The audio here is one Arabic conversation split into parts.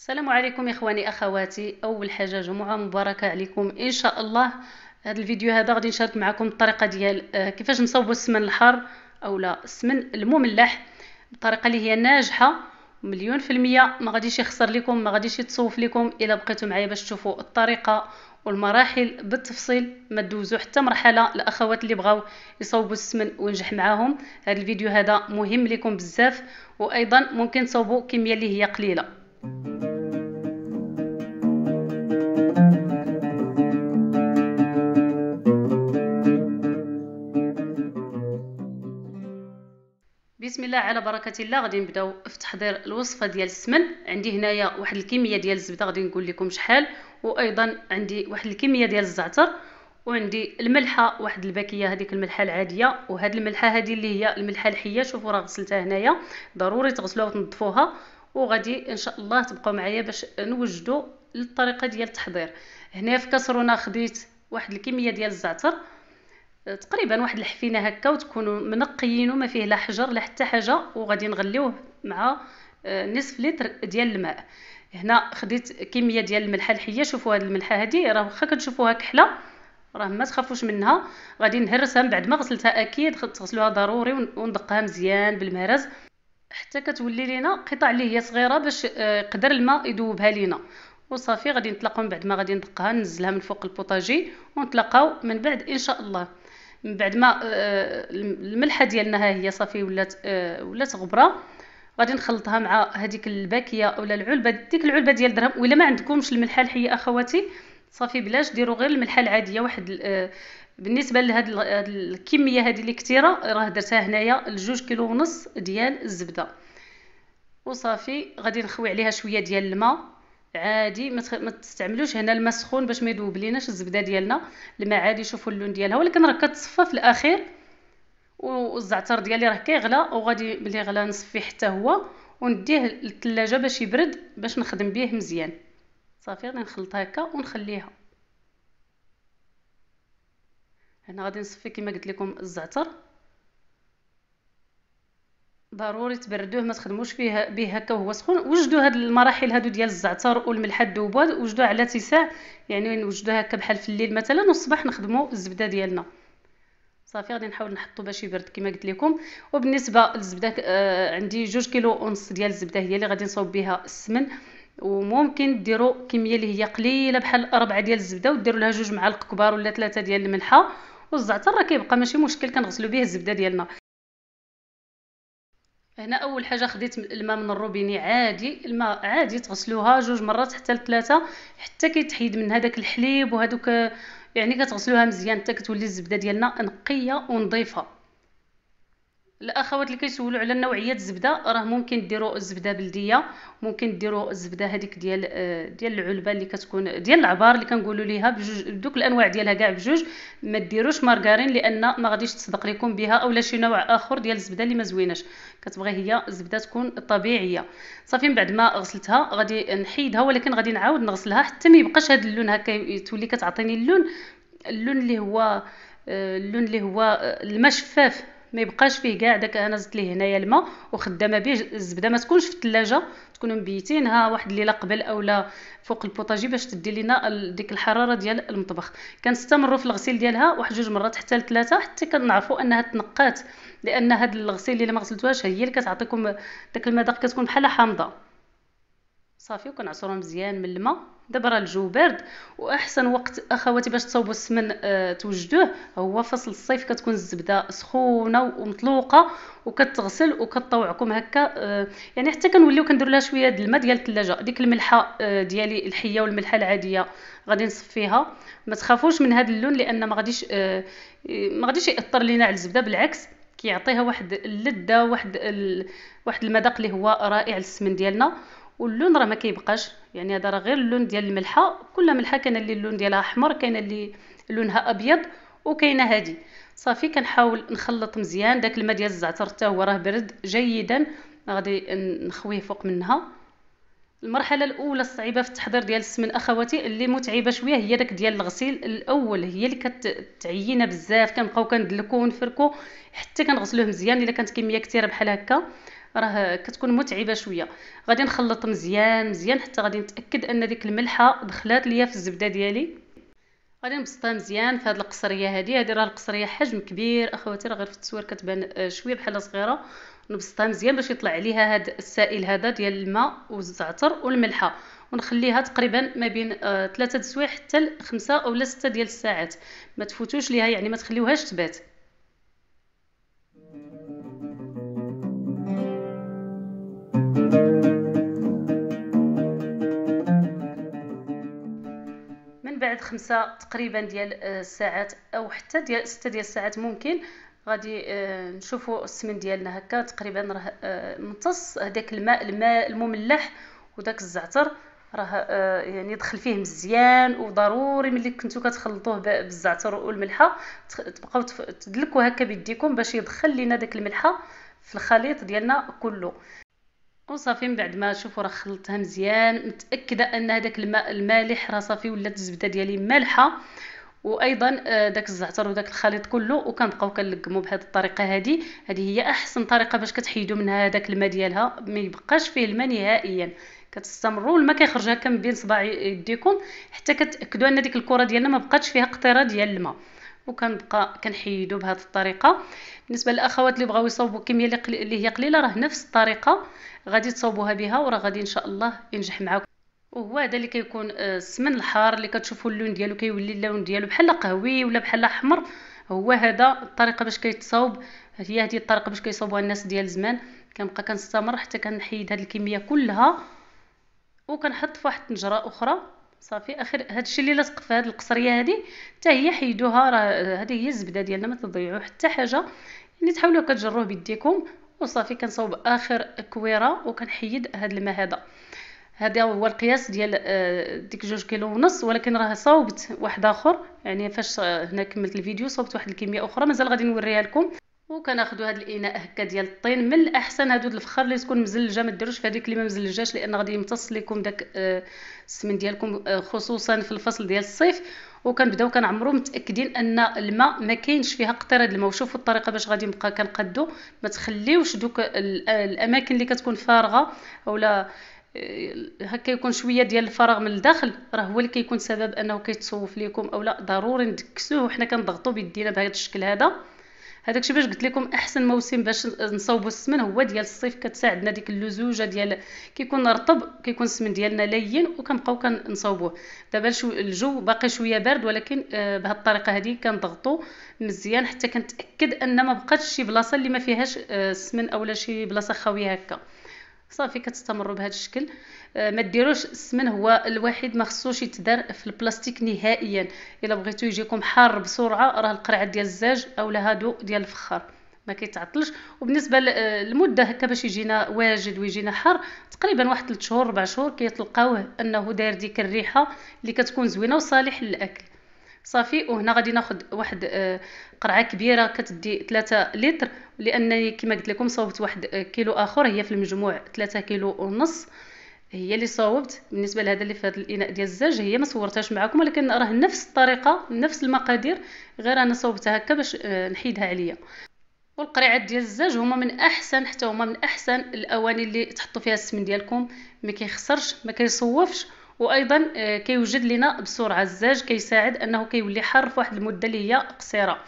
السلام عليكم اخواني اخواتي اول حاجه جمعه مباركه عليكم ان شاء الله هذا الفيديو هذا غادي نشارك معكم الطريقه ديال آه، كيفاش نصوبوا السمن الحار او لا السمن المملح بطريقه اللي هي ناجحه مليون في المية ما غاديش يخسر لكم ما غاديش يتصوف لكم الا بقيتوا معايا باش تشوفوا الطريقه والمراحل بالتفصيل ما تدوزوا حتى مرحله الاخوات اللي بغاو يصوبوا السمن ونجح معاهم هذا الفيديو هذا مهم لكم بزاف وايضا ممكن تصوبوا كميه اللي هي قليله بسم الله على بركه الله غادي نبداو في تحضير الوصفه ديال السمن عندي هنايا واحد الكميه ديال الزبده غادي نقول لكم شحال وايضا عندي واحد الكميه ديال الزعتر وعندي الملحه واحد الباكيه هذيك الملحه العاديه وهاد الملحه هذه اللي هي الملحه الحيه شوفوا راه غسلتها هنايا ضروري تغسلوها وتنظفوها وغادي ان شاء الله تبقاو معايا باش نوجدوا الطريقه ديال التحضير هنا في كاسرونه خديت واحد الكميه ديال الزعتر تقريبا واحد الحفينه هكا وتكونوا منقيينه ما فيه لا حجر لا حتى حاجه وغادي نغليوه مع آه، نصف لتر ديال الماء هنا خديت كميه ديال الملحه الحيه شوفوا هذه الملحه هذه راه واخا كتشوفوها كحله راه ما تخافوش منها غادي نهرسها من بعد ما غسلتها اكيد تغسلوها ضروري وندقها مزيان بالمهرز حتى كتولي لينا قطع اللي هي صغيره باش يقدر آه، الماء يذوبها لينا وصافي غادي نتلاقاو من بعد ما غادي ندقها ننزلها من فوق البوطاجي ونتلاقاو من بعد ان شاء الله من بعد ما آه، الملحه ديالنا ها هي صافي ولات آه، ولات غبره غادي نخلطها مع هذيك الباكيه اولا العلبه ديك العلبه ديال درهم ولا ما عندكمش الملحه الحيه اخواتي صافي بلاش ديروا غير الملحه العاديه واحد آه، بالنسبه لهاد الكميه هذه اللي كثيره راه درتها هنايا لجوج كيلو ونص ديال الزبده وصافي غادي نخوي عليها شويه ديال الماء عادي ما, تخ... تستعملوش هنا الماء سخون باش ما يذوب ليناش الزبده ديالنا الماء عادي شوفوا اللون ديالها ولكن راه كتصفى في الاخير والزعتر ديالي راه كيغلى وغادي ملي غلا نصفيه حتى هو ونديه للثلاجه باش يبرد باش نخدم به مزيان صافي غادي نخلطها هكا ونخليها هنا غادي نصفي كما قلت لكم الزعتر ضروري تبردوه ما تخدموش فيه به هكا وهو سخون وجدوا هاد المراحل هادو ديال الزعتر والملح الذوبان وجدوا على تساع يعني نوجدوها هكا بحال في الليل مثلا والصباح نخدموا الزبده ديالنا صافي غادي نحاول نحطو باش يبرد كما قلت لكم وبالنسبه للزبده آه عندي جوج كيلو ونص ديال الزبده هي اللي غادي نصاوب بها السمن وممكن ديروا كميه اللي هي قليله بحال ربعه ديال الزبده وديروا لها جوج معالق كبار ولا ثلاثه ديال الملحه والزعتر راه كيبقى ماشي مشكل كنغسلوا به الزبده ديالنا هنا اول حاجه خديت الماء من الروبيني عادي الماء عادي تغسلوها جوج مرات حتى لثلاثه حتى كيتحيد من هذاك الحليب وهذوك يعني كتغسلوها مزيان حتى كتولي الزبده ديالنا نقيه ونظيفه الاخوات اللي كيسولوا على نوعيه الزبده راه ممكن ديروا الزبده بلديه ممكن ديروا الزبده هذيك ديال آه، ديال العلبه اللي كتكون ديال العبار اللي كنقولوا ليها بجوج دوك الانواع ديالها كاع بجوج ما ديروش مارغرين لان ما غاديش تصدق لكم بها اولا شي نوع اخر ديال الزبده اللي ما زويناش كتبغي هي الزبده تكون طبيعيه صافي من بعد ما غسلتها غادي نحيدها ولكن غادي نعاود نغسلها حتى ما يبقاش هذا اللون هكا تولي كتعطيني اللون اللون اللي هو آه، اللون اللي هو آه، المشفاف شفاف ما يبقاش فيه كاع داك انا زدت ليه هنايا الماء وخدامه به الزبده ما تكونش في الثلاجه تكونوا مبيتينها واحد الليله قبل اولا فوق البوطاجي باش تدي لينا ديك الحراره ديال المطبخ كنستمروا في الغسيل ديالها واحد جوج مرات حتى لثلاثه حتى كنعرفوا انها تنقات لان هاد الغسيل اللي ما غسلتوهاش هي اللي كتعطيكم داك المذاق كتكون بحال حامضه صافي وكنعصرو مزيان من الماء دابا راه الجو بارد واحسن وقت اخواتي باش تصاوبوا السمن أه توجدوه هو فصل الصيف كتكون الزبده سخونه ومطلوقه وكتغسل وكتطوعكم هكا أه يعني حتى كنوليو كنديروا لها شويه د الماء ديال الثلاجه ديك الملحه أه ديالي الحيه والملحه العاديه غادي نصفيها ما تخافوش من هذا اللون لان ما غاديش أه ما غاديش ياثر لينا على الزبده بالعكس كيعطيها واحد اللذه واحد ال... واحد المذاق اللي هو رائع للسمن ديالنا واللون راه ما كيبقاش يعني هذا راه غير اللون ديال الملحه كل ملحه كان اللي اللون ديالها احمر كان اللي لونها ابيض وكاينه هذه صافي كنحاول نخلط مزيان داك الماء ديال الزعتر حتى هو راه برد جيدا غادي نخويه فوق منها المرحله الاولى الصعيبه في التحضير ديال السمن اخواتي اللي متعبه شويه هي داك ديال الغسيل الاول هي اللي كتعينا بزاف كنبقاو كندلكو ونفركو حتى كنغسلوه مزيان الا كانت كميه كثيره بحال هكا راه كتكون متعبه شويه غادي نخلط مزيان مزيان حتى غادي نتاكد ان ديك الملحه دخلات ليا في الزبده ديالي غادي نبسطها مزيان في هذه القصريه هذه هذه راه القصريه حجم كبير اخواتي راه غير في التصوير كتبان شويه بحال صغيره نبسطها مزيان باش يطلع عليها هذا السائل هذا ديال الماء والزعتر والملحه ونخليها تقريبا ما بين آه، ثلاثة دسوايع حتى 5 او ستة ديال الساعات ما تفوتوش ليها يعني ما تخليوهاش تبات بعد خمسة تقريبا ديال الساعات آه، او حتى ديال ستة ديال الساعات ممكن غادي آه، نشوفوا السمن ديالنا هكا تقريبا راه آه، ممتص هذاك الماء الماء المملح وداك الزعتر راه يعني دخل فيه مزيان وضروري ملي كنتو كتخلطوه بالزعتر والملحه تبقاو تدلكوا هكا بيديكم باش يدخل لينا داك الملحه في الخليط ديالنا كله وصافي من بعد ما شوفوا راه خلطتها مزيان متاكده ان هذاك الماء المالح راه صافي ولات الزبده ديالي مالحه وايضا آه، داك الزعتر وداك الخليط كله وكنبقاو كنلقمو بهذه الطريقه هذه هذه هي احسن طريقه باش كتحيدوا منها هذاك الماء ديالها ما يبقاش فيه الماء نهائيا كتستمروا الماء كيخرج هكا من بين صباع يديكم حتى كتاكدوا ان ديك الكره ديالنا ما بقاتش فيها قطيره ديال الماء وكنبقى كنحيدو بهذه الطريقه بالنسبه للاخوات اللي بغاو يصوبوا كميه اللي هي قليله راه نفس الطريقه غادي تصوبوها بها وراه غادي ان شاء الله ينجح معاكم وهو هذا اللي كيكون آه، السمن الحار اللي كتشوفوا اللون ديالو كيولي اللون ديالو بحال قهوي ولا بحال احمر هو هذا الطريقه باش كيتصاوب هي هذه الطريقه باش كيصاوبوها الناس ديال زمان كنبقى كنستمر حتى كنحيد هذه الكميه كلها وكنحط في واحد الطنجره اخرى صافي اخر هادشي اللي لاصق في هاد القصريه هادي حتى هي حيدوها راه هادي هي الزبده ديالنا ما تضيعوا حتى حاجه يعني تحاولوا كتجروه بيديكم وصافي كنصوب اخر كويره وكنحيد هاد الماء هذا هذا هو القياس ديال آه، ديك جوج كيلو ونص ولكن راه صاوبت واحد اخر يعني فاش آه، هنا كملت الفيديو صوبت واحد الكميه اخرى مازال غادي نوريها لكم وكناخذوا هذا الاناء هكا ديال الطين من الاحسن هادو الفخار اللي تكون مزلجه ما ديروش في هذيك اللي ما مزلجاش لان غادي يمتص لكم داك آه، السمن ديالكم آه خصوصا في الفصل ديال الصيف وكنبداو كنعمرو متاكدين ان الماء ما كاينش فيها قطره الماء وشوفوا الطريقه باش غادي نبقى كنقادو ما تخليوش دوك آه، الاماكن اللي كتكون فارغه اولا آه، هكا يكون شويه ديال الفراغ من الداخل راه هو اللي كيكون سبب انه كيتصوف ليكم اولا ضروري ندكسوه وحنا كنضغطو بيدينا بهذا الشكل هذا الشيء باش قلت لكم احسن موسم باش نصوبوا السمن هو ديال الصيف كتساعدنا ديك اللزوجه ديال كيكون رطب كيكون السمن ديالنا لين وكنبقاو كنصوبوه دابا شو الجو باقي شويه بارد ولكن آه، بهاد الطريقه هذه كنضغطو مزيان حتى كنتاكد ان ما بقاتش شي بلاصه اللي ما فيهاش آه، السمن اولا شي بلاصه خاويه هكا صافي كتستمروا بهذا الشكل آه، ما ديروش السمن هو الوحيد ما خصوش يتدار في البلاستيك نهائيا الا بغيتو يجيكم حار بسرعه راه القرعه ديال الزاج اولا هادو ديال الفخار ما كيتعطلش وبالنسبه للمده هكا باش يجينا واجد ويجينا حار تقريبا واحد 3 شهور 4 شهور كيتلقاوه انه داير ديك الريحه اللي كتكون زوينه وصالح للاكل صافي وهنا غادي ناخد واحد آه، قرعه كبيره كتدي 3 لتر لانني كما قلت لكم صوبت واحد آه، كيلو اخر هي في المجموع 3 كيلو ونص هي اللي صوبت بالنسبه لهذا اللي في هذا الاناء ديال الزاج هي ما صورتهاش معكم ولكن راه نفس الطريقه نفس المقادير غير انا صوبتها هكا باش آه، نحيدها عليا والقريعات ديال الزاج هما من احسن حتى هما من احسن الاواني اللي تحطوا فيها السمن ديالكم ما كيخسرش ما كيصوفش وايضا آه، كيوجد لنا بسرعه الزاج كيساعد انه كيولي حار في واحد المده اللي هي قصيره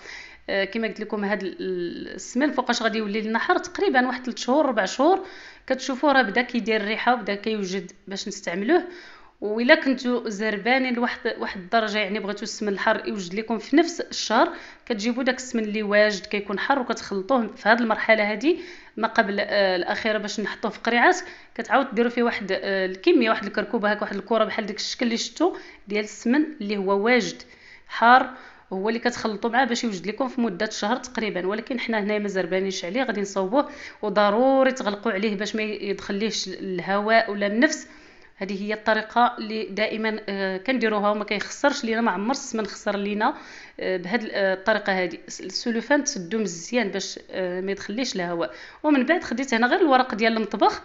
آه، كما قلت لكم هذا السمن فوقاش غادي يولي لنا حار تقريبا واحد 3 شهور 4 شهور كتشوفوا راه بدا كيدير الريحه وبدا كيوجد باش نستعملوه وإلا كنتو زربانين لواحد واحد الدرجه يعني بغيتو السمن الحار يوجد لكم في نفس الشهر كتجيبوا داك السمن اللي واجد كيكون حار وكتخلطوه في هذه المرحله هذه ما قبل آه، الاخيره باش نحطوه في قريعات كتعاود ديروا فيه واحد آه، الكميه واحد الكركوبه هكا واحد الكره بحال داك الشكل اللي شفتو ديال السمن اللي هو واجد حار هو اللي كتخلطوا معاه باش يوجد لكم في مده شهر تقريبا ولكن حنا هنايا ما زربانينش عليه غادي نصوبوه وضروري تغلقوا عليه باش ما ليهش الهواء ولا النفس هذه هي الطريقه اللي دائما آه، كنديروها وما كيخسرش لينا ما عمر السمن خسر لينا آه، بهذه آه، الطريقه هذه السلوفان تسدو مزيان باش ما يدخليش الهواء ومن بعد خديت هنا غير الورق ديال المطبخ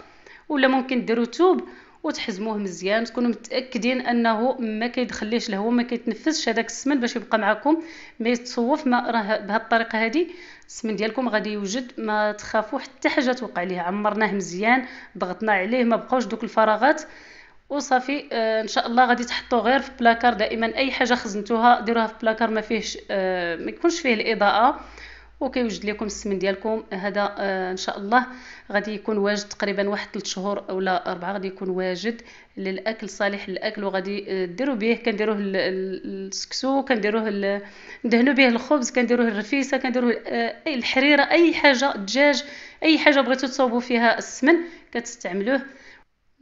ولا ممكن ديروا توب وتحزموه مزيان تكونوا متاكدين انه ما كيدخليش الهواء ما كيتنفسش هذاك السمن باش يبقى معكم ما يتصوف ما راه بهذه الطريقه هذه السمن ديالكم غادي يوجد ما تخافوا حتى حاجه توقع ليه عمرناه مزيان ضغطنا عليه ما بقاوش دوك الفراغات وصافي آه ان شاء الله غادي تحطوه غير في بلاكار دائما اي حاجه خزنتوها ديروها في بلاكار ما فيهش آه ما يكونش فيه الاضاءه وكيوجد لكم السمن ديالكم هذا آه ان شاء الله غادي يكون واجد تقريبا واحد 3 شهور اولا أربعة غادي يكون واجد للاكل صالح للاكل وغادي آه، ديروا به كنديروه السكسو كنديروه ندهنوا به الخبز كنديروه الرفيسه كنديروه آه، اي الحريره اي حاجه الدجاج اي حاجه بغيتو تصوبوا فيها السمن كتستعملوه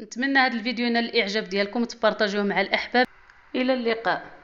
نتمنى هذا الفيديو ينال الاعجاب ديالكم تبارطاجوه مع الاحباب الى اللقاء